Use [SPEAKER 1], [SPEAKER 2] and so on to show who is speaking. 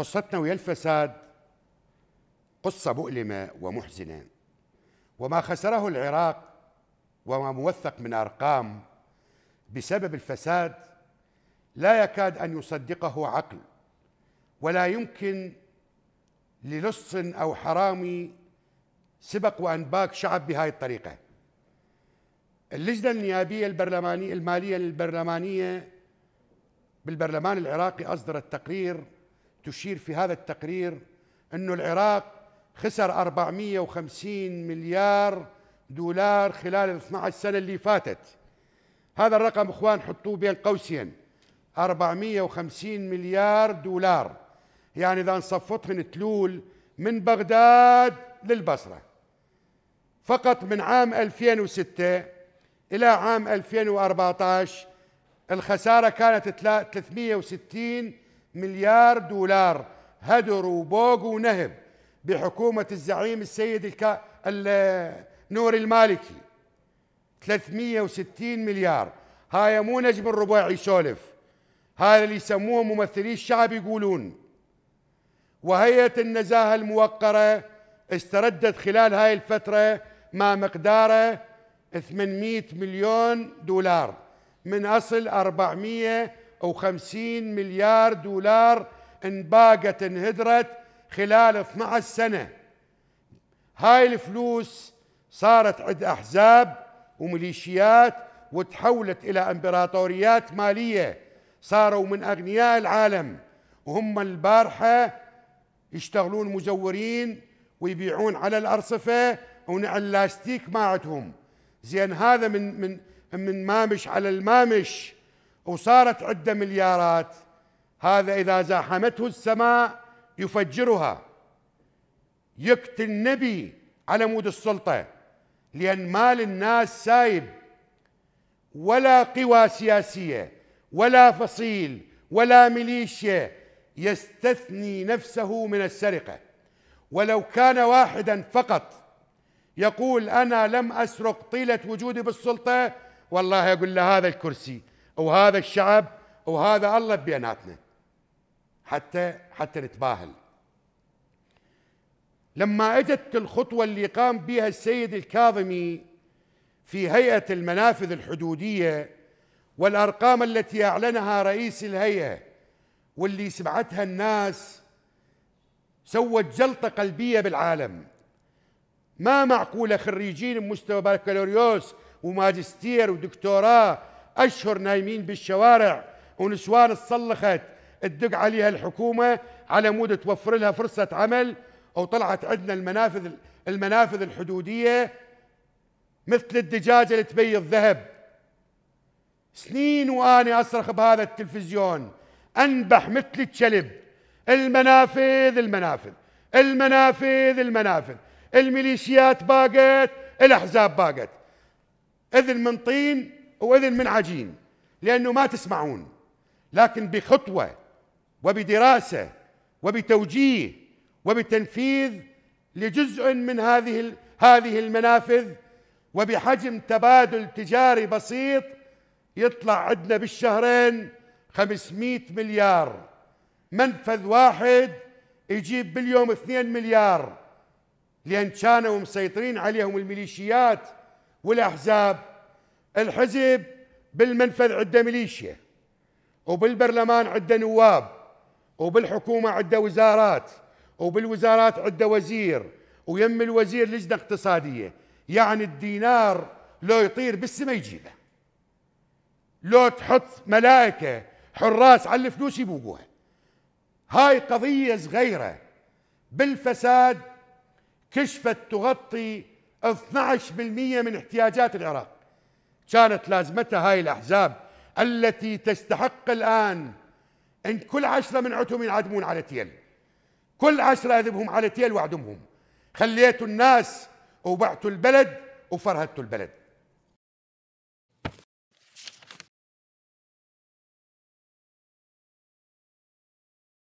[SPEAKER 1] قصتنا ويا الفساد قصة مؤلمة ومحزنة وما خسره العراق وما موثق من أرقام بسبب الفساد لا يكاد أن يصدقه عقل ولا يمكن للص أو حرامي سبق وأن باك شعب بهاي الطريقة اللجنة النيابية البرلمانية المالية البرلمانية بالبرلمان العراقي أصدرت تقرير تشير في هذا التقرير أن العراق خسر 450 مليار دولار خلال ال 12 سنة اللي فاتت هذا الرقم اخوان حطوه بين قوسين 450 مليار دولار يعني اذا نصفطهن تلول من بغداد للبصره فقط من عام 2006 الى عام 2014 الخساره كانت 360 مليار دولار هدر وبوق ونهب بحكومة الزعيم السيد الك... نور المالكي 360 مليار هاي مو نجم الربيع يسولف هاي اللي يسموه ممثلي الشعب يقولون وهيئة النزاهة الموقرة استردت خلال هاي الفترة ما مقداره 800 مليون دولار من أصل 400 و50 مليار دولار انباقت انهدرت خلال 12 سنة هاي الفلوس صارت عند أحزاب وميليشيات وتحولت إلى إمبراطوريات مالية صاروا من أغنياء العالم وهم البارحة يشتغلون مزورين ويبيعون على الأرصفة ونع اللاستيك ما عندهم زين هذا من من من مامش على المامش وصارت عدة مليارات هذا إذا زاحمته السماء يفجرها يقتل نبي على مود السلطة لأن مال الناس سايب ولا قوى سياسية ولا فصيل ولا ميليشيا يستثني نفسه من السرقة ولو كان واحدا فقط يقول أنا لم أسرق طيلة وجودي بالسلطة والله أقول له هذا الكرسي وهذا الشعب وهذا الله بيناتنا حتى حتى نتباهل لما اجت الخطوه اللي قام بها السيد الكاظمي في هيئه المنافذ الحدوديه والارقام التي اعلنها رئيس الهيئه واللي سمعتها الناس سوت جلطه قلبيه بالعالم ما معقوله خريجين بمستوى بكالوريوس وماجستير ودكتوراه أشهر نايمين بالشوارع ونسوان تصلخت تدق عليها الحكومة على مود توفر لها فرصة عمل أو طلعت عندنا المنافذ المنافذ الحدودية مثل الدجاجة اللي تبيض ذهب سنين واني أصرخ بهذا التلفزيون أنبح مثل الكلب المنافذ المنافذ المنافذ المنافذ الميليشيات باقت الأحزاب باقت اذن من طين وإذن من عجين لأنه ما تسمعون لكن بخطوة وبدراسة وبتوجيه وبتنفيذ لجزء من هذه هذه المنافذ وبحجم تبادل تجاري بسيط يطلع عندنا بالشهرين 500 مليار منفذ واحد يجيب باليوم 2 مليار لأن كانوا مسيطرين عليهم الميليشيات والأحزاب الحزب بالمنفذ عنده ميليشيا وبالبرلمان عنده نواب وبالحكومة عنده وزارات وبالوزارات عنده وزير ويم الوزير لجنة اقتصادية يعني الدينار لو يطير بالسما يجيبه لو تحط ملائكة حراس على الفلوس يبوقوها هاي قضية صغيرة بالفساد كشفت تغطي 12% من احتياجات العراق كانت لازمتها هاي الأحزاب التي تستحق الآن إن كل عشرة من عتهم ينعدمون على تيل كل عشرة أذبهم على تيل وعدمهم خليتوا الناس وبعتوا البلد وفرهدتوا البلد